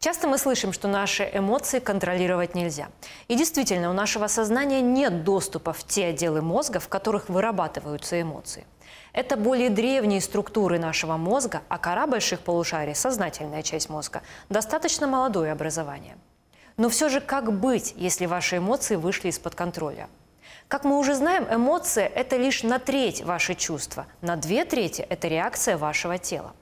Часто мы слышим, что наши эмоции контролировать нельзя. И действительно, у нашего сознания нет доступа в те отделы мозга, в которых вырабатываются эмоции. Это более древние структуры нашего мозга, а кора больших полушарий, сознательная часть мозга, достаточно молодое образование. Но все же как быть, если ваши эмоции вышли из-под контроля? Как мы уже знаем, эмоция – это лишь на треть ваши чувства, на две трети – это реакция вашего тела.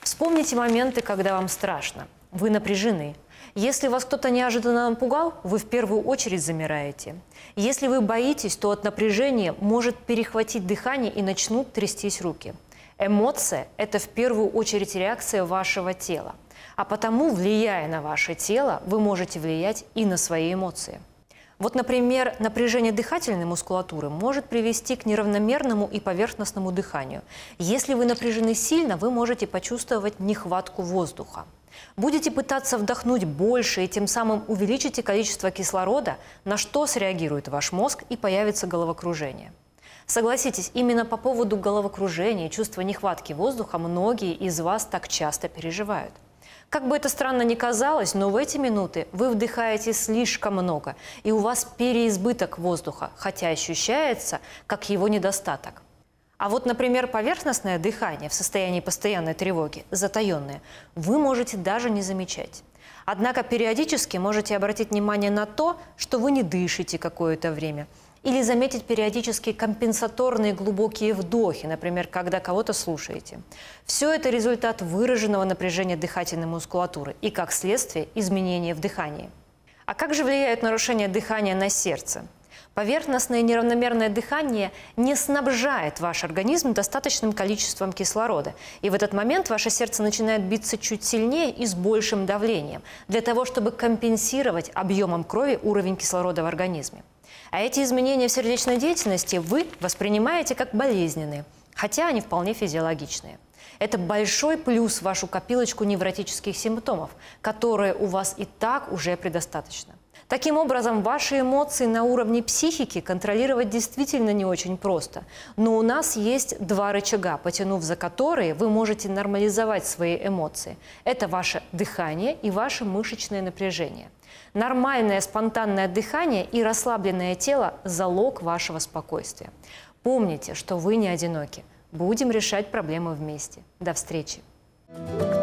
Вспомните моменты, когда вам страшно – вы напряжены. Если вас кто-то неожиданно напугал, вы в первую очередь замираете. Если вы боитесь, то от напряжения может перехватить дыхание и начнут трястись руки. Эмоция – это в первую очередь реакция вашего тела. А потому, влияя на ваше тело, вы можете влиять и на свои эмоции. Вот, например, напряжение дыхательной мускулатуры может привести к неравномерному и поверхностному дыханию. Если вы напряжены сильно, вы можете почувствовать нехватку воздуха. Будете пытаться вдохнуть больше и тем самым увеличите количество кислорода, на что среагирует ваш мозг и появится головокружение. Согласитесь, именно по поводу головокружения и чувства нехватки воздуха многие из вас так часто переживают. Как бы это странно ни казалось, но в эти минуты вы вдыхаете слишком много, и у вас переизбыток воздуха, хотя ощущается как его недостаток. А вот, например, поверхностное дыхание в состоянии постоянной тревоги, затаенное, вы можете даже не замечать. Однако периодически можете обратить внимание на то, что вы не дышите какое-то время – или заметить периодически компенсаторные глубокие вдохи, например, когда кого-то слушаете. Все это результат выраженного напряжения дыхательной мускулатуры и, как следствие, изменения в дыхании. А как же влияют нарушения дыхания на сердце? Поверхностное неравномерное дыхание не снабжает ваш организм достаточным количеством кислорода. И в этот момент ваше сердце начинает биться чуть сильнее и с большим давлением, для того, чтобы компенсировать объемом крови уровень кислорода в организме. А эти изменения в сердечной деятельности вы воспринимаете как болезненные, хотя они вполне физиологичные. Это большой плюс в вашу копилочку невротических симптомов, которые у вас и так уже предостаточно. Таким образом, ваши эмоции на уровне психики контролировать действительно не очень просто. Но у нас есть два рычага, потянув за которые вы можете нормализовать свои эмоции. Это ваше дыхание и ваше мышечное напряжение. Нормальное спонтанное дыхание и расслабленное тело – залог вашего спокойствия. Помните, что вы не одиноки. Будем решать проблемы вместе. До встречи! thank you